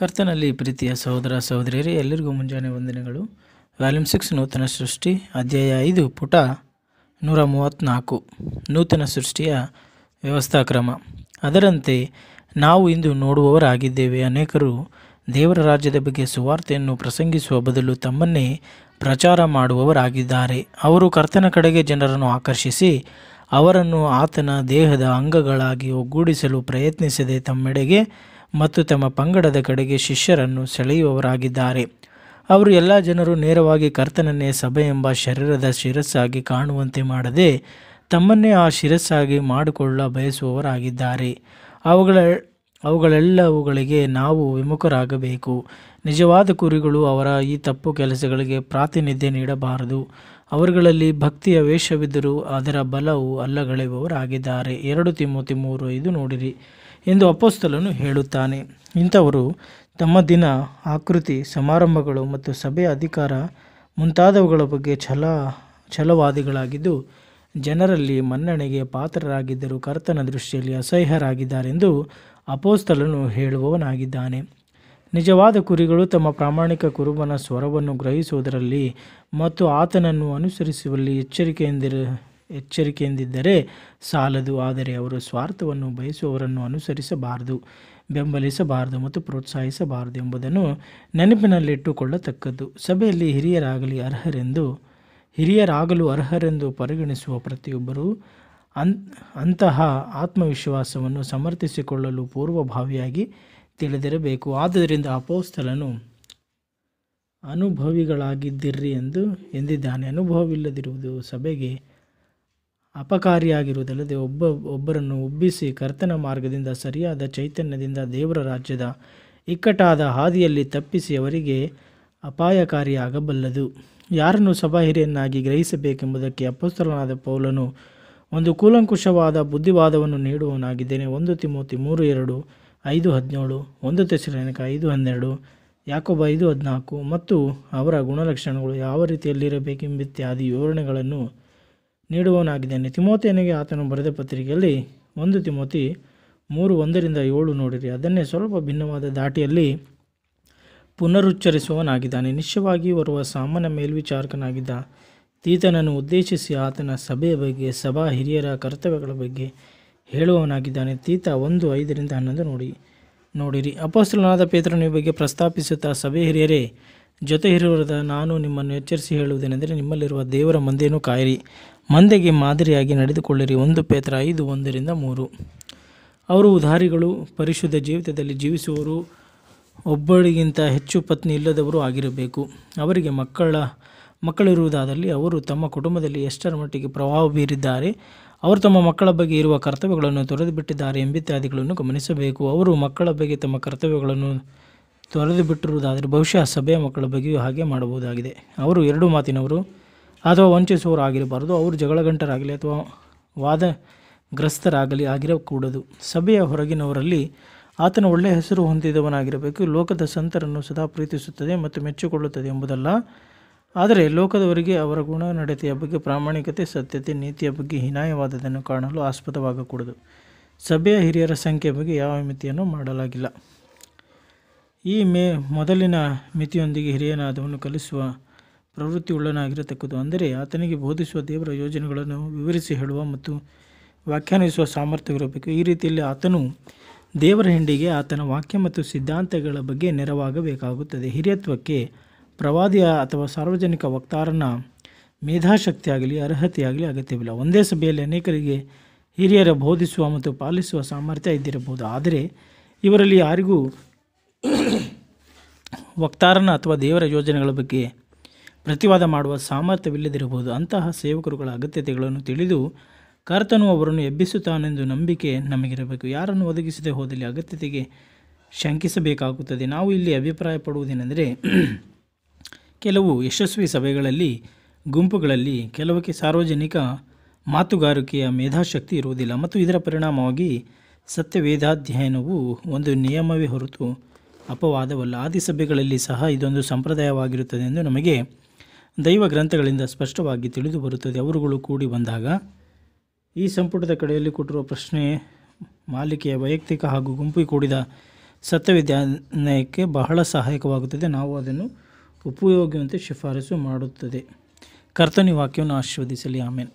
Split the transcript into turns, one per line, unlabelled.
ಕರ್ತನಲ್ಲಿ ಪ್ರೀತಿಯ ಸಹೋದರ ಸಹೋದರಿಯರೇ ಎಲ್ಲರಿಗೂ ಮುಂಜಾನೆ ವಂದನೆಗಳು ವ್ಯಾಲ್ಯೂಮ್ ಸಿಕ್ಸ್ ನೂತನ ಸೃಷ್ಟಿ ಅಧ್ಯಾಯ ಐದು ಪುಟ ನೂರ ಮೂವತ್ತ್ನಾಲ್ಕು ನೂತನ ಸೃಷ್ಟಿಯ ವ್ಯವಸ್ಥಾ ಕ್ರಮ ಅದರಂತೆ ನಾವು ಇಂದು ನೋಡುವವರಾಗಿದ್ದೇವೆ ಅನೇಕರು ದೇವರ ರಾಜ್ಯದ ಬಗ್ಗೆ ಸುವಾರ್ತೆಯನ್ನು ಪ್ರಸಂಗಿಸುವ ಬದಲು ತಮ್ಮನ್ನೇ ಪ್ರಚಾರ ಮಾಡುವವರಾಗಿದ್ದಾರೆ ಅವರು ಕರ್ತನ ಕಡೆಗೆ ಜನರನ್ನು ಆಕರ್ಷಿಸಿ ಅವರನ್ನು ಆತನ ದೇಹದ ಅಂಗಗಳಾಗಿ ಒಗ್ಗೂಡಿಸಲು ಪ್ರಯತ್ನಿಸದೆ ತಮ್ಮೆಡೆಗೆ ಮತ್ತು ತಮ್ಮ ಪಂಗಡದ ಕಡೆಗೆ ಶಿಷ್ಯರನ್ನು ಸೆಳೆಯುವವರಾಗಿದ್ದಾರೆ ಅವರು ಎಲ್ಲ ಜನರು ನೇರವಾಗಿ ಕರ್ತನನ್ನೇ ಸಭೆ ಎಂಬ ಶರೀರದ ಶಿರಸ್ಸಾಗಿ ಕಾಣುವಂತೆ ಮಾಡದೆ ತಮ್ಮನ್ನೇ ಆ ಶಿರಸ್ಸಾಗಿ ಮಾಡಿಕೊಳ್ಳ ಬಯಸುವವರಾಗಿದ್ದಾರೆ ಅವುಗಳ ಅವುಗಳೆಲ್ಲವುಗಳಿಗೆ ನಾವು ವಿಮುಖರಾಗಬೇಕು ನಿಜವಾದ ಕುರಿಗಳು ಅವರ ಈ ತಪ್ಪು ಕೆಲಸಗಳಿಗೆ ಪ್ರಾತಿನಿಧ್ಯ ನೀಡಬಾರದು ಅವರುಗಳಲ್ಲಿ ಭಕ್ತಿಯ ವೇಷವಿದ್ದರೂ ಅದರ ಬಲವು ಅಲ್ಲಗಳೆಯುವವರಾಗಿದ್ದಾರೆ ಎರಡು ತಿಮ್ಮತಿ ಮೂರು ಐದು ನೋಡಿರಿ ಎಂದು ಅಪೋಸ್ತಲನು ಹೇಳುತ್ತಾನೆ ಇಂಥವರು ತಮ್ಮ ದಿನ ಆಕೃತಿ ಸಮಾರಂಭಗಳು ಮತ್ತು ಸಭೆ ಅಧಿಕಾರ ಮುಂತಾದವುಗಳ ಬಗ್ಗೆ ಛಲ ಛಲವಾದಿಗಳಾಗಿದ್ದು ಜನರಲ್ಲಿ ಮನ್ನಣೆಗೆ ಪಾತ್ರರಾಗಿದ್ದರೂ ಕರ್ತನ ದೃಷ್ಟಿಯಲ್ಲಿ ಅಸಹ್ಯರಾಗಿದ್ದಾರೆಂದು ಅಪೋಸ್ತಲನು ಹೇಳುವವನಾಗಿದ್ದಾನೆ ನಿಜವಾದ ಕುರಿಗಳು ತಮ್ಮ ಪ್ರಾಮಾಣಿಕ ಕುರುಬನ ಸ್ವರವನ್ನು ಗ್ರಹಿಸುವುದರಲ್ಲಿ ಮತ್ತು ಆತನನ್ನು ಅನುಸರಿಸುವಲ್ಲಿ ಎಚ್ಚರಿಕೆಯಿಂದಿರ ಎಚ್ಚರಿಕೆಯಿಂದಿದ್ದರೆ ಸಾಲದು ಆದರೆ ಅವರು ಸ್ವಾರ್ಥವನ್ನು ಬಯಸುವವರನ್ನು ಅನುಸರಿಸಬಾರದು ಬೆಂಬಲಿಸಬಾರದು ಮತ್ತು ಪ್ರೋತ್ಸಾಹಿಸಬಾರದು ಎಂಬುದನ್ನು ನೆನಪಿನಲ್ಲಿಟ್ಟುಕೊಳ್ಳತಕ್ಕದ್ದು ಸಭೆಯಲ್ಲಿ ಹಿರಿಯರಾಗಲಿ ಅರ್ಹರೆಂದು ಹಿರಿಯರಾಗಲು ಅರ್ಹರೆಂದು ಪರಿಗಣಿಸುವ ಪ್ರತಿಯೊಬ್ಬರೂ ಅನ್ ಅಂತಹ ಆತ್ಮವಿಶ್ವಾಸವನ್ನು ಸಮರ್ಥಿಸಿಕೊಳ್ಳಲು ಪೂರ್ವಭಾವಿಯಾಗಿ ತಿಳಿದಿರಬೇಕು ಆದ್ದರಿಂದ ಅಪೋಸ್ತಲನು ಅನುಭವಿಗಳಾಗಿದ್ದಿರ್ರಿ ಎಂದು ಎಂದಿದ್ದಾನೆ ಅನುಭವವಿಲ್ಲದಿರುವುದು ಸಭೆಗೆ ಅಪಕಾರಿಯಾಗಿರುವುದಲ್ಲದೆ ಒಬ್ಬ ಒಬ್ಬರನ್ನು ಉಬ್ಬಿಸಿ ಕರ್ತನ ಮಾರ್ಗದಿಂದ ಸರಿಯಾದ ಚೈತನ್ಯದಿಂದ ದೇವರ ರಾಜ್ಯದ ಇಕ್ಕಟ್ಟಾದ ಹಾದಿಯಲ್ಲಿ ತಪ್ಪಿಸಿ ಅವರಿಗೆ ಅಪಾಯಕಾರಿಯಾಗಬಲ್ಲದು ಯಾರನ್ನು ಹಿರಿಯನ್ನಾಗಿ ಗ್ರಹಿಸಬೇಕೆಂಬುದಕ್ಕೆ ಅಪೋಸ್ತಲನಾದ ಪೌಲನು ಒಂದು ಕೂಲಂಕುಷವಾದ ಬುದ್ಧಿವಾದವನ್ನು ನೀಡುವವನಾಗಿದ್ದೇನೆ ಒಂದು ತಿಮೋತಿ ಮೂರು ಎರಡು ಐದು ಹದಿನೇಳು ಒಂದು ತೆಸರನೇಕ ಐದು ಹನ್ನೆರಡು ಯಾಕೊಬ್ಬ ಐದು ಹದಿನಾಲ್ಕು ಮತ್ತು ಅವರ ಗುಣಲಕ್ಷಣಗಳು ಯಾವ ರೀತಿಯಲ್ಲಿರಬೇಕೆಂಬಿತ್ಯಾದಿ ವಿವರಣೆಗಳನ್ನು ನೀಡುವವನಾಗಿದ್ದೇನೆ ತಿಮೋತಿಯನಿಗೆ ಆತನು ಬರೆದ ಪತ್ರಿಕೆಯಲ್ಲಿ ಒಂದು ತಿಮೋತಿ ಮೂರು ಒಂದರಿಂದ ಏಳು ನೋಡಿರಿ ಅದನ್ನೇ ಸ್ವಲ್ಪ ಭಿನ್ನವಾದ ದಾಟಿಯಲ್ಲಿ ಪುನರುಚ್ಚರಿಸುವವನಾಗಿದ್ದಾನೆ ನಿಶ್ಚಯವಾಗಿ ಬರುವ ಸಾಮಾನ್ಯ ಮೇಲ್ವಿಚಾರಕನಾಗಿದ್ದ ತೀತನನ್ನು ಉದ್ದೇಶಿಸಿ ಆತನ ಸಭೆಯ ಬಗ್ಗೆ ಸಭಾ ಹಿರಿಯರ ಕರ್ತವ್ಯಗಳ ಬಗ್ಗೆ ಹೇಳುವವನಾಗಿದ್ದಾನೆ ತೀತ ಒಂದು ಐದರಿಂದ ಹನ್ನೊಂದು ನೋಡಿ ನೋಡಿರಿ ಅಪಸ್ತಲನಾದ ಪೇತ್ರನ ಬಗ್ಗೆ ಪ್ರಸ್ತಾಪಿಸುತ್ತಾ ಸಭೆ ಹಿರಿಯರೇ ಜೊತೆ ಹಿರಿಯರದ ನಾನು ನಿಮ್ಮನ್ನು ಎಚ್ಚರಿಸಿ ಹೇಳುವುದೇನೆಂದರೆ ನಿಮ್ಮಲ್ಲಿರುವ ದೇವರ ಮಂದೆಯನ್ನು ಕಾಯಿರಿ ಮಂದೆಗೆ ಮಾದರಿಯಾಗಿ ನಡೆದುಕೊಳ್ಳಿರಿ ಒಂದು ಪೇತ್ರ ಐದು ಒಂದರಿಂದ ಮೂರು ಅವರು ಉದಾರಿಗಳು ಪರಿಶುದ್ಧ ಜೀವಿತದಲ್ಲಿ ಜೀವಿಸುವವರು ಒಬ್ಬಳಿಗಿಂತ ಹೆಚ್ಚು ಪತ್ನಿ ಇಲ್ಲದವರು ಆಗಿರಬೇಕು ಅವರಿಗೆ ಮಕ್ಕಳ ಮಕ್ಕಳಿರುವುದಾದಲ್ಲಿ ಅವರು ತಮ್ಮ ಕುಟುಂಬದಲ್ಲಿ ಎಷ್ಟರ ಮಟ್ಟಿಗೆ ಪ್ರಭಾವ ಬೀರಿದ್ದಾರೆ ಅವರು ತಮ್ಮ ಮಕ್ಕಳ ಬಗ್ಗೆ ಇರುವ ಕರ್ತವ್ಯಗಳನ್ನು ತೊರೆದು ಬಿಟ್ಟಿದ್ದಾರೆ ಎಂಬಿತ್ಯಾದಿಗಳನ್ನು ಗಮನಿಸಬೇಕು ಅವರು ಮಕ್ಕಳ ಬಗ್ಗೆ ತಮ್ಮ ಕರ್ತವ್ಯಗಳನ್ನು ತೊರೆದು ಬಿಟ್ಟಿರುವುದಾದರೆ ಬಹುಶಃ ಸಭೆಯ ಮಕ್ಕಳ ಬಗ್ಗೆಯೂ ಹಾಗೆ ಮಾಡಬಹುದಾಗಿದೆ ಅವರು ಎರಡು ಮಾತಿನವರು ಅಥವಾ ವಂಚಿಸುವವರು ಆಗಿರಬಾರದು ಅವರು ಜಗಳಗಂಟರಾಗಲಿ ಅಥವಾ ವಾದಗ್ರಸ್ತರಾಗಲಿ ಆಗಿರಕೂಡದು ಸಭೆಯ ಹೊರಗಿನವರಲ್ಲಿ ಆತನ ಒಳ್ಳೆಯ ಹೆಸರು ಹೊಂದಿದವನಾಗಿರಬೇಕು ಲೋಕದ ಸಂತರನ್ನು ಸದಾ ಪ್ರೀತಿಸುತ್ತದೆ ಮತ್ತು ಮೆಚ್ಚಿಕೊಳ್ಳುತ್ತದೆ ಎಂಬುದಲ್ಲ ಆದರೆ ಲೋಕದವರಿಗೆ ಅವರ ಗುಣ ನಡತೆಯ ಬಗ್ಗೆ ಪ್ರಾಮಾಣಿಕತೆ ಸತ್ಯತೆ ನೀತಿಯ ಬಗ್ಗೆ ಹೀನಾಯವಾದದನ್ನು ಕಾಣಲು ಆಸ್ಪದವಾಗಕೂಡದು ಸಭೆಯ ಹಿರಿಯರ ಸಂಖ್ಯೆ ಬಗ್ಗೆ ಯಾವ ಮಿತಿಯನ್ನು ಮಾಡಲಾಗಿಲ್ಲ ಈ ಮೇ ಮೊದಲಿನ ಮಿತಿಯೊಂದಿಗೆ ಹಿರಿಯನಾದವನ್ನು ಕಲಿಸುವ ಪ್ರವೃತ್ತಿಯುಳ್ಳನಾಗಿರತಕ್ಕದ್ದು ಅಂದರೆ ಆತನಿಗೆ ಬೋಧಿಸುವ ದೇವರ ಯೋಜನೆಗಳನ್ನು ವಿವರಿಸಿ ಹೇಳುವ ಮತ್ತು ವ್ಯಾಖ್ಯಾನಿಸುವ ಸಾಮರ್ಥ್ಯವಿರಬೇಕು ಈ ರೀತಿಯಲ್ಲಿ ಆತನು ದೇವರ ಹಿಂಡಿಗೆ ಆತನ ವಾಕ್ಯ ಮತ್ತು ಸಿದ್ಧಾಂತಗಳ ಬಗ್ಗೆ ನೆರವಾಗಬೇಕಾಗುತ್ತದೆ ಹಿರಿಯತ್ವಕ್ಕೆ ಪ್ರವಾದಿಯ ಅಥವಾ ಸಾರ್ವಜನಿಕ ವಕ್ತಾರನ ಮೇಧಾಶಕ್ತಿಯಾಗಲಿ ಅರ್ಹತೆಯಾಗಲಿ ಅಗತ್ಯವಿಲ್ಲ ಒಂದೇ ಸಭೆಯಲ್ಲಿ ಅನೇಕರಿಗೆ ಹಿರಿಯರ ಬೋಧಿಸುವ ಮತ್ತು ಪಾಲಿಸುವ ಸಾಮರ್ಥ್ಯ ಇದ್ದಿರಬಹುದು ಆದರೆ ಇವರಲ್ಲಿ ಯಾರಿಗೂ ವಕ್ತಾರನ ಅಥವಾ ದೇವರ ಯೋಜನೆಗಳ ಬಗ್ಗೆ ಪ್ರತಿವಾದ ಮಾಡುವ ಸಾಮರ್ಥ್ಯವಿಲ್ಲದಿರಬಹುದು ಅಂತಹ ಸೇವಕರುಗಳ ಅಗತ್ಯತೆಗಳನ್ನು ತಿಳಿದು ಕರ್ತನು ಅವರನ್ನು ಎಬ್ಬಿಸುತ್ತಾನೆಂದು ನಂಬಿಕೆ ನಮಗಿರಬೇಕು ಯಾರನ್ನು ಒದಗಿಸದೆ ಹೋದಲ್ಲಿ ಅಗತ್ಯತೆಗೆ ಶಂಕಿಸಬೇಕಾಗುತ್ತದೆ ನಾವು ಇಲ್ಲಿ ಅಭಿಪ್ರಾಯ ಪಡುವುದೇನೆಂದರೆ ಕೆಲವು ಯಶಸ್ವಿ ಸಭೆಗಳಲ್ಲಿ ಗುಂಪುಗಳಲ್ಲಿ ಕೆಲವಕ್ಕೆ ಸಾರ್ವಜನಿಕ ಮಾತುಗಾರಿಕೆಯ ಮೇಧಾಶಕ್ತಿ ಇರುವುದಿಲ್ಲ ಮತ್ತು ಇದರ ಪರಿಣಾಮವಾಗಿ ಸತ್ಯವೇದಾಧ್ಯಯನವು ಒಂದು ನಿಯಮವೇ ಹೊರತು ಅಪವಾದವಲ್ಲ ಸಭೆಗಳಲ್ಲಿ ಸಹ ಇದೊಂದು ಸಂಪ್ರದಾಯವಾಗಿರುತ್ತದೆ ಎಂದು ನಮಗೆ ದೈವ ಗ್ರಂಥಗಳಿಂದ ಸ್ಪಷ್ಟವಾಗಿ ತಿಳಿದು ಬರುತ್ತದೆ ಅವರುಗಳು ಕೂಡಿ ಬಂದಾಗ ಈ ಸಂಪುಟದ ಕಡೆಯಲ್ಲಿ ಕೊಟ್ಟಿರುವ ಪ್ರಶ್ನೆ ಮಾಲಿಕೆಯ ವೈಯಕ್ತಿಕ ಹಾಗೂ ಗುಂಪು ಕೂಡಿದ ಸತ್ಯವಿದ್ಯಾನಯಕ್ಕೆ ಬಹಳ ಸಹಾಯಕವಾಗುತ್ತದೆ ನಾವು ಅದನ್ನು ಉಪಯೋಗವಂತೆ ಶಿಫಾರಸು ಮಾಡುತ್ತದೆ ಕರ್ತನಿ ವಾಕ್ಯವನ್ನು ಆಶೀರ್ವದಿಸಲಿ ಆಮೇಲೆ